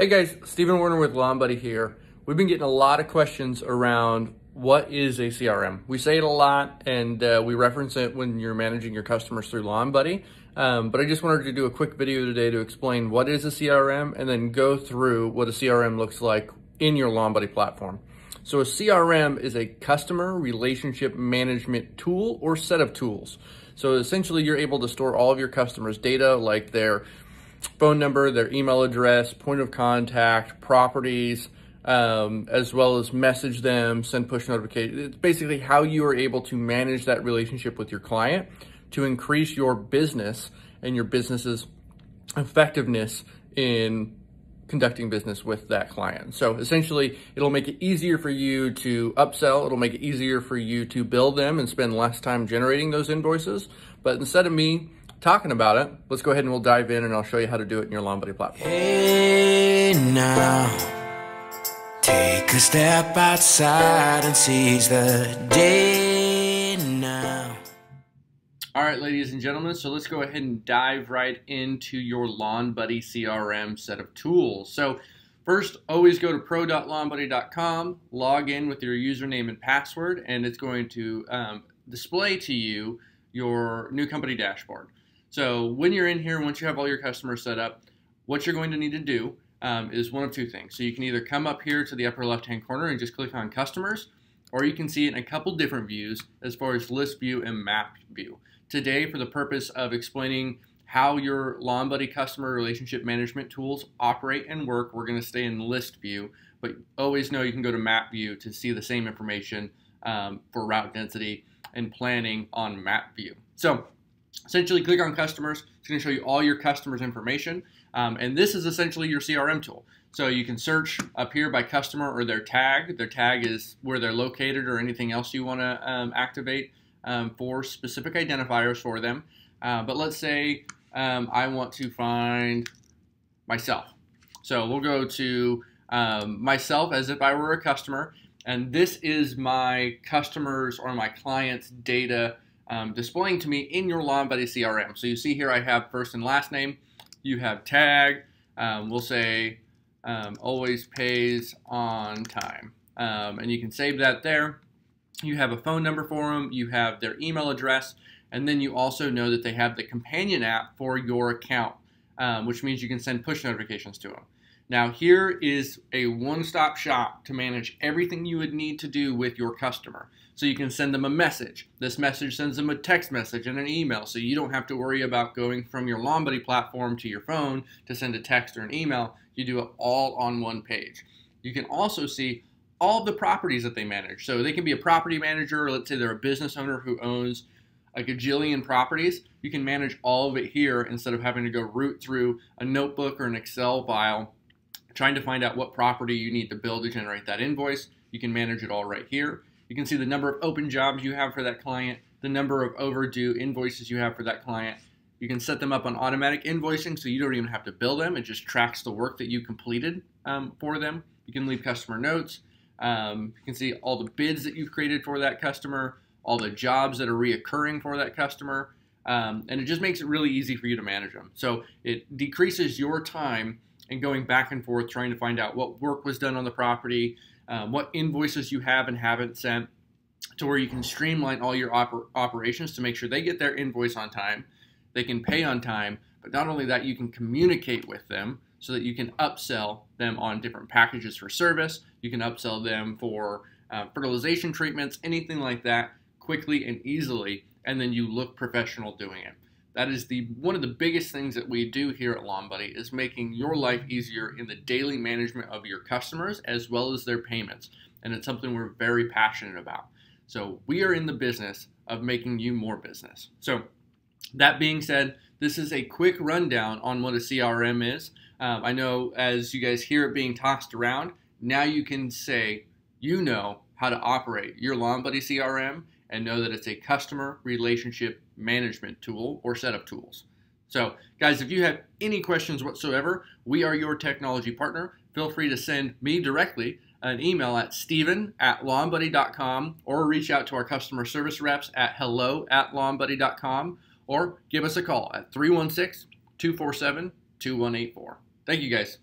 Hey guys, Stephen Warner with Lawn Buddy here. We've been getting a lot of questions around what is a CRM. We say it a lot and uh, we reference it when you're managing your customers through Lawn Buddy. Um, but I just wanted to do a quick video today to explain what is a CRM and then go through what a CRM looks like in your Lawn Buddy platform. So a CRM is a customer relationship management tool or set of tools. So essentially you're able to store all of your customers' data like their phone number, their email address, point of contact, properties, um, as well as message them, send push notifications. It's basically how you are able to manage that relationship with your client to increase your business and your business's effectiveness in conducting business with that client. So essentially, it'll make it easier for you to upsell. It'll make it easier for you to bill them and spend less time generating those invoices. But instead of me talking about it, let's go ahead and we'll dive in and I'll show you how to do it in your Buddy platform. Hey now, take a step outside and seize the day now. All right, ladies and gentlemen, so let's go ahead and dive right into your Lawn Buddy CRM set of tools. So First, always go to pro.lawnbuddy.com, log in with your username and password, and it's going to um, display to you your new company dashboard. So when you're in here, once you have all your customers set up, what you're going to need to do um, is one of two things. So you can either come up here to the upper left-hand corner and just click on customers, or you can see it in a couple different views as far as list view and map view. Today, for the purpose of explaining how your Lawn Buddy customer relationship management tools operate and work, we're gonna stay in list view, but always know you can go to map view to see the same information um, for route density and planning on map view. So Essentially, click on customers. It's going to show you all your customers' information. Um, and this is essentially your CRM tool. So you can search up here by customer or their tag. Their tag is where they're located or anything else you want to um, activate um, for specific identifiers for them. Uh, but let's say um, I want to find myself. So we'll go to um, myself as if I were a customer. And this is my customers or my clients' data um, displaying to me in your LoanBuddy CRM. So you see here I have first and last name. You have tag. Um, we'll say um, always pays on time. Um, and you can save that there. You have a phone number for them. You have their email address. And then you also know that they have the companion app for your account, um, which means you can send push notifications to them. Now, here is a one stop shop to manage everything you would need to do with your customer. So you can send them a message. This message sends them a text message and an email. So you don't have to worry about going from your Lombardy platform to your phone to send a text or an email. You do it all on one page. You can also see all the properties that they manage. So they can be a property manager, or let's say they're a business owner who owns a gajillion properties. You can manage all of it here instead of having to go root through a notebook or an Excel file trying to find out what property you need to build to generate that invoice. You can manage it all right here. You can see the number of open jobs you have for that client, the number of overdue invoices you have for that client. You can set them up on automatic invoicing so you don't even have to bill them. It just tracks the work that you completed um, for them. You can leave customer notes. Um, you can see all the bids that you've created for that customer, all the jobs that are reoccurring for that customer. Um, and it just makes it really easy for you to manage them. So it decreases your time and going back and forth trying to find out what work was done on the property, um, what invoices you have and haven't sent, to where you can streamline all your oper operations to make sure they get their invoice on time, they can pay on time, but not only that, you can communicate with them so that you can upsell them on different packages for service, you can upsell them for uh, fertilization treatments, anything like that quickly and easily, and then you look professional doing it. That is the one of the biggest things that we do here at Lawn Buddy is making your life easier in the daily management of your customers as well as their payments. And it's something we're very passionate about. So we are in the business of making you more business. So that being said, this is a quick rundown on what a CRM is. Um, I know as you guys hear it being tossed around, now you can say you know how to operate your Lawn Buddy CRM and know that it's a customer relationship management tool or set of tools. So, guys, if you have any questions whatsoever, we are your technology partner. Feel free to send me directly an email at steven at lawnbuddy.com or reach out to our customer service reps at hello at lawnbuddy.com or give us a call at 316 247 2184. Thank you, guys.